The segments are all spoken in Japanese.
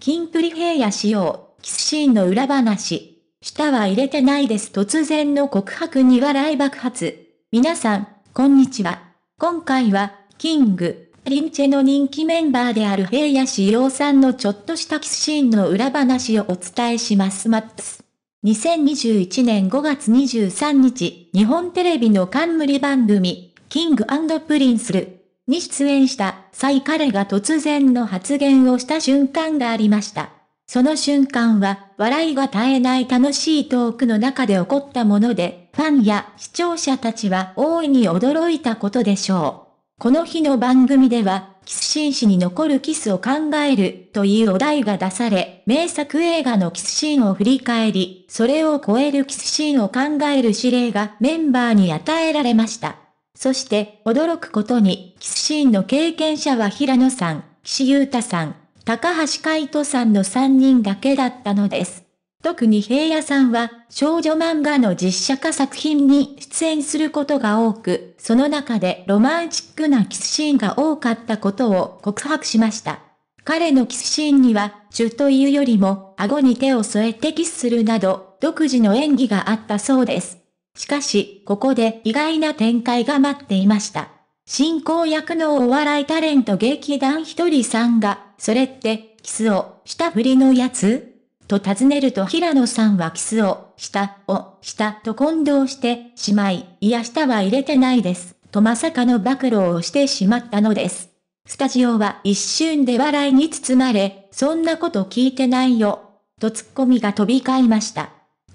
キンプリ平野仕様、キスシーンの裏話。舌は入れてないです。突然の告白に笑い爆発。皆さん、こんにちは。今回は、キング、リンチェの人気メンバーである平野仕様さんのちょっとしたキスシーンの裏話をお伝えします。マップス。2021年5月23日、日本テレビの冠番組、キングプリンスルに出演した際彼が突然の発言をした瞬間がありました。その瞬間は、笑いが絶えない楽しいトークの中で起こったもので、ファンや視聴者たちは大いに驚いたことでしょう。この日の番組では、キスシーン史に残るキスを考えるというお題が出され、名作映画のキスシーンを振り返り、それを超えるキスシーンを考える指令がメンバーに与えられました。そして驚くことに、キスシーンの経験者は平野さん、岸優太さん、高橋海人さんの3人だけだったのです。特に平野さんは少女漫画の実写化作品に出演することが多く、その中でロマンチックなキスシーンが多かったことを告白しました。彼のキスシーンには、チュというよりも、顎に手を添えてキスするなど、独自の演技があったそうです。しかし、ここで意外な展開が待っていました。進行役のお笑いタレント劇団ひとりさんが、それって、キスを、したふりのやつと尋ねると平野さんはキスを、した、を、したと混同してしまい、いやしたは入れてないです、とまさかの暴露をしてしまったのです。スタジオは一瞬で笑いに包まれ、そんなこと聞いてないよ、とツッコミが飛び交いました。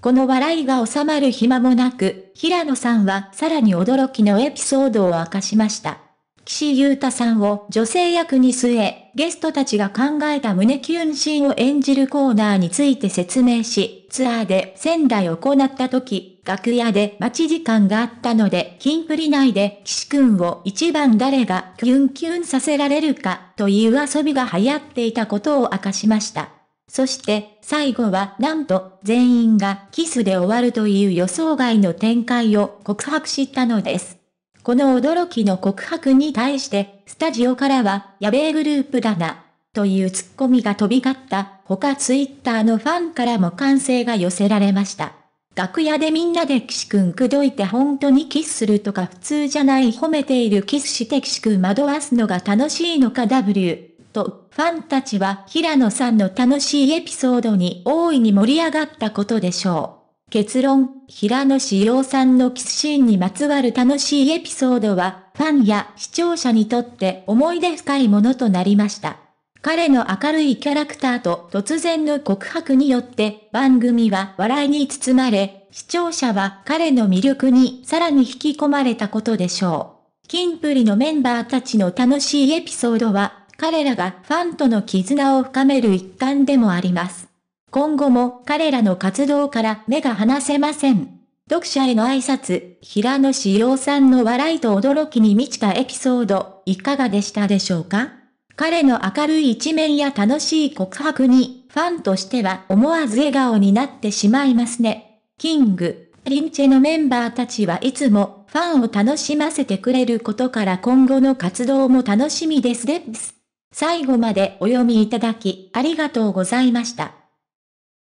この笑いが収まる暇もなく、平野さんはさらに驚きのエピソードを明かしました。岸優太さんを女性役に据え、ゲストたちが考えた胸キュンシーンを演じるコーナーについて説明し、ツアーで仙台を行った時、楽屋で待ち時間があったので、キンプリ内で岸くんを一番誰がキュンキュンさせられるかという遊びが流行っていたことを明かしました。そして最後はなんと全員がキスで終わるという予想外の展開を告白したのです。この驚きの告白に対してスタジオからはやべえグループだなというツッコミが飛び交った他ツイッターのファンからも歓声が寄せられました。楽屋でみんなで岸くんくどいて本当にキスするとか普通じゃない褒めているキスして岸くん惑わすのが楽しいのか W。と、ファンたちは平野さんの楽しいエピソードに大いに盛り上がったことでしょう。結論、平野志陽さんのキスシーンにまつわる楽しいエピソードは、ファンや視聴者にとって思い出深いものとなりました。彼の明るいキャラクターと突然の告白によって番組は笑いに包まれ、視聴者は彼の魅力にさらに引き込まれたことでしょう。キンプリのメンバーたちの楽しいエピソードは彼らがファンとの絆を深める一環でもあります。今後も彼らの活動から目が離せません。読者への挨拶、平野志陽さんの笑いと驚きに満ちたエピソード、いかがでしたでしょうか彼の明るい一面や楽しい告白に、ファンとしては思わず笑顔になってしまいますね。キング、リンチェのメンバーたちはいつもファンを楽しませてくれることから今後の活動も楽しみですです。最後までお読みいただきありがとうございました。